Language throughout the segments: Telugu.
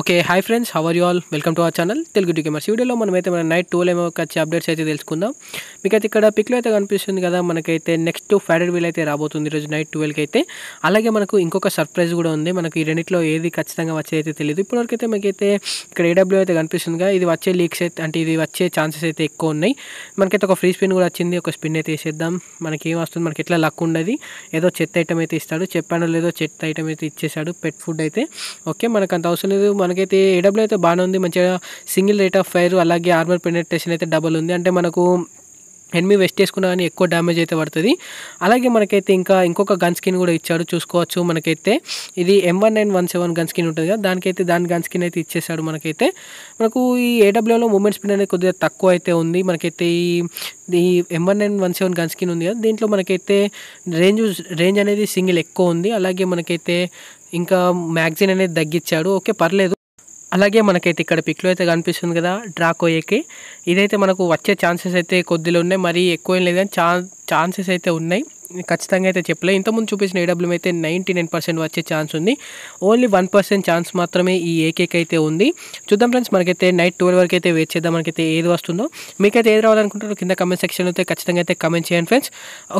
Okay hi friends how are you all welcome to our channel Telugu డిగమర్స్ వీడియోలో మనమైతే మన నైట్ టూల్ ఏమో వచ్చి అప్డేట్స్ అయితే తెలుసుకుందాం మీకైతే ఇక్కడ పిక్లో అయితే కనిపిస్తుంది కదా మనకైతే నెక్స్ట్ ఫ్రైడే వీల్ అయితే రాబోతుంది ఈరోజు నైట్ టువెల్కి అయితే అలాగే మనకు ఇంకొక సర్ప్రైజ్ కూడా ఉంది మనకు ఈ రెండింటిలో ఏది ఖచ్చితంగా అయితే తెలియదు ఇప్పటివరకు అయితే మీకైతే ఇక్కడ ఏడబ్ల్యూ అయితే కనిపిస్తుందిగా ఇది వచ్చే లీక్స్ అయితే అంటే ఇది వచ్చే ఛాన్సెస్ అయితే ఎక్కువ ఉన్నాయి మనకైతే ఒక ఫ్రీ స్పిన్ కూడా వచ్చింది ఒక స్పిన్ అయితే వేసేద్దాం మనకి ఏం వస్తుంది మనకి ఎట్లా లక్ ఉండదు ఏదో చెత్త ఐటమ్ అయితే ఇస్తాడు చెప్పాడో లేదో చెత్త ఐటమ్ అయితే ఇచ్చేసాడు పెట్ ఫుడ్ అయితే ఓకే మనకు అంత అవసరం లేదు మనకైతే ఏడబ్ల్యూ అయితే బాగానే ఉంది మంచిగా సింగిల్ రేట్ ఆఫ్ ఫైర్ అలాగే ఆర్మర్ పెనట్రేషన్ అయితే డబల్ ఉంది అంటే మనకు ఎన్మీ వెస్ట్ చేసుకున్నా కానీ ఎక్కువ డ్యామేజ్ అయితే పడుతుంది అలాగే మనకైతే ఇంకా ఇంకొక గన్ స్కిన్ కూడా ఇచ్చాడు చూసుకోవచ్చు మనకైతే ఇది M one nine one seven gun skin ఉంటుంది కదా దానికైతే దాని గన్ స్కిన్ అయితే ఇచ్చేసాడు మనకైతే మనకు ఈ ఏడబ్ల్యూలో మూమెంట్ స్పీడ్ అనేది కొద్దిగా తక్కువ అయితే ఉంది మనకైతే ఈ ఈ M one nine one seven gun skin ఉంది కదా దీంట్లో మనకైతే రేంజ్ రేంజ్ అనేది సింగిల్ ఎక్కువ ఉంది అలాగే మనకైతే ఇంకా మ్యాగజైన్ అనేది తగ్గించాడు ఓకే పర్లేదు అలాగే మనకైతే ఇక్కడ పిక్లో అయితే కనిపిస్తుంది కదా డ్రాకోయేకి ఇదైతే మనకు వచ్చే ఛాన్సెస్ అయితే కొద్దిలో ఉన్నాయి మరి ఎక్కువ ఏం లేదని ఛాన్సెస్ అయితే ఉన్నాయి ఖచ్చితంగా అయితే చెప్పలేదు ఇంతకుముందు చూపించిన ఏడబ్ల్యూఎం అయితే నైంటీ నైన్ పర్సెంట్ వచ్చే ఛాన్స్ ఉంది ఓన్లీ వన్ పర్సెంట్ ఛాన్స్ మాత్రమే ఈ ఏకేకి అయితే ఉంది చూద్దాం ఫ్రెండ్స్ మనకైతే నైట్ ట్వెల్వ్ వరకు అయితే వెయిట్ చేద్దాం మనకైతే ఏది వస్తుందో మీకైతే ఏది రావాలనుకుంటారో కింద కమెంట్ సెక్షన్ అయితే ఖచ్చితంగా అయితే కమెంట్ చేయండి ఫ్రెండ్స్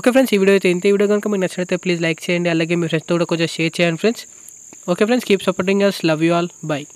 ఓకే ఫ్రెండ్స్ ఈ వీడియో అయితే ఇంత వీడియో కనుక మీకు నచ్చినట్లయితే ప్లీజ్ లైక్ చేయండి అలాగే మీ ఫ్రెండ్స్తో కూడా కొంచెం షేర్ చేయండి friends Okay, friends, keep supporting us. Love you all. Bye.